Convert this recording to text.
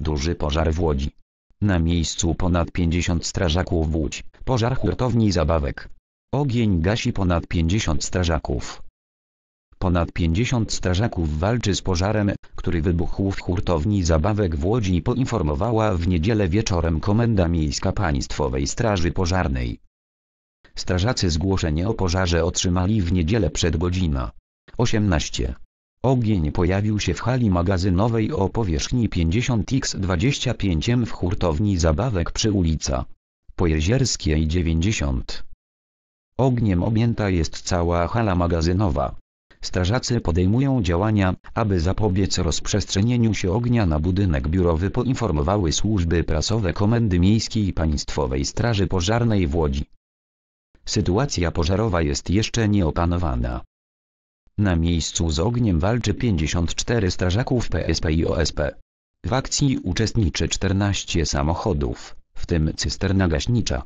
Duży pożar w Łodzi. Na miejscu ponad 50 strażaków w Łódź, pożar hurtowni zabawek. Ogień gasi ponad 50 strażaków. Ponad 50 strażaków walczy z pożarem, który wybuchł w hurtowni zabawek w Łodzi poinformowała w niedzielę wieczorem Komenda Miejska Państwowej Straży Pożarnej. Strażacy zgłoszenie o pożarze otrzymali w niedzielę przed godzina 18. Ogień pojawił się w hali magazynowej o powierzchni 50x25 m w hurtowni zabawek przy ulica Pojezierskiej 90. Ogniem objęta jest cała hala magazynowa. Strażacy podejmują działania, aby zapobiec rozprzestrzenieniu się ognia na budynek biurowy poinformowały służby prasowe Komendy Miejskiej i Państwowej Straży Pożarnej w Łodzi. Sytuacja pożarowa jest jeszcze nieopanowana. Na miejscu z ogniem walczy 54 strażaków PSP i OSP. W akcji uczestniczy 14 samochodów, w tym cysterna gaśnicza.